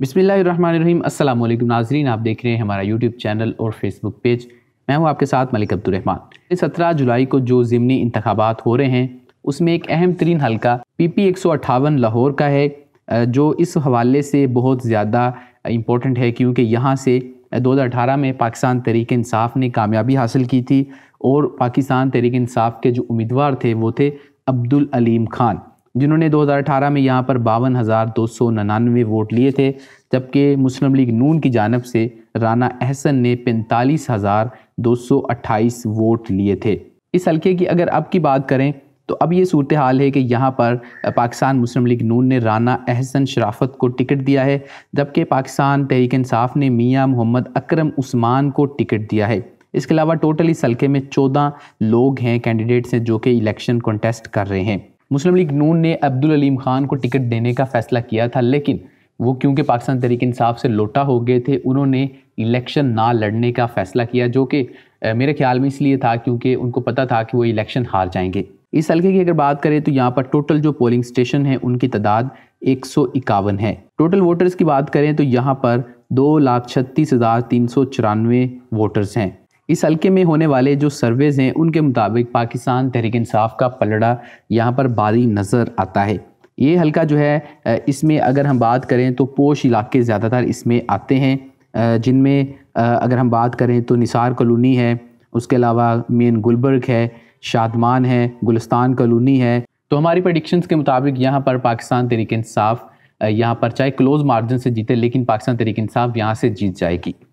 बिसमीम नाजरीन आप देख रहे हैं हमारा यूट्यूब चैनल और फेसबुक पेज मैं हूं आपके साथ मलिक अब्दुलरहमान सत्रह जुलाई को जो ज़मनी इंतबात हो रहे हैं उसमें एक अहम तरीन हलका पी पी एक सौ अट्ठावन लाहौर का है जो इस हवाले से बहुत ज़्यादा इम्पोर्टेंट है क्योंकि यहाँ से दो हज़ार अठारह में पाकिस्तान तहरीक इंसाफ ने कामयाबी हासिल की थी और पाकिस्तान तहरीक इंसाफ के जो उम्मीदवार थे वो थे अब्दुल अलीम खान जिन्होंने 2018 में यहाँ पर बावन हज़ार दो सौ वोट लिए थे जबकि मुस्लिम लीग नून की जानब से राना अहसन ने पैंतालीस हज़ार दो सौ अट्ठाईस वोट लिए थे इस हल्के की अगर अब की बात करें तो अब ये सूरत हाल है कि यहाँ पर पाकिस्तान मुस्लिम लीग नून ने राना अहसन शराफत को टिकट दिया है जबकि पाकिस्तान तहरीक इंसाफ ने मियाँ मोहम्मद अकरम उस्मान को टिकट दिया है इसके अलावा टोटल इस हल्के में चौदह लोग हैं कैंडिडेट्स हैं जो कि इलेक्शन कंटेस्ट कर रहे हैं मुस्लिम लीग नून ने अब्दुल अलीम खान को टिकट देने का फैसला किया था लेकिन वो क्योंकि पाकिस्तान तरीके इंसाफ से लोटा हो गए थे उन्होंने इलेक्शन ना लड़ने का फैसला किया जो कि मेरे ख्याल में इसलिए था क्योंकि उनको पता था कि वो इलेक्शन हार जाएंगे इस हल्के की अगर बात करें तो यहाँ पर टोटल जो पोलिंग स्टेशन है उनकी तादाद एक है टोटल वोटर्स की बात करें तो यहाँ पर दो लाख छत्तीस हज़ार तीन सौ चौरानवे वोटर्स हैं इस हल्के में होने वाले जो सर्वेज हैं उनके मुताबिक पाकिस्तान तहरीक इंसाफ का पलड़ा यहाँ पर भारी नज़र आता है ये हल्का जो है इसमें अगर हम बात करें तो पोश इलाके ज़्यादातर इसमें आते हैं जिनमें अगर हम बात करें तो निसार कॉलोनी है उसके अलावा मेन गुलबर्ग है शादमान है गुलस्तान कॉलोनी है तो हमारी प्रडिक्शन के मुताबिक यहाँ पर पाकिस्तान तरीक इंसाफ यहाँ पर चाहे क्लोज़ मार्जिन से जीते लेकिन पाकिस्तान तरीक इंसाफ यहाँ से जीत जाएगी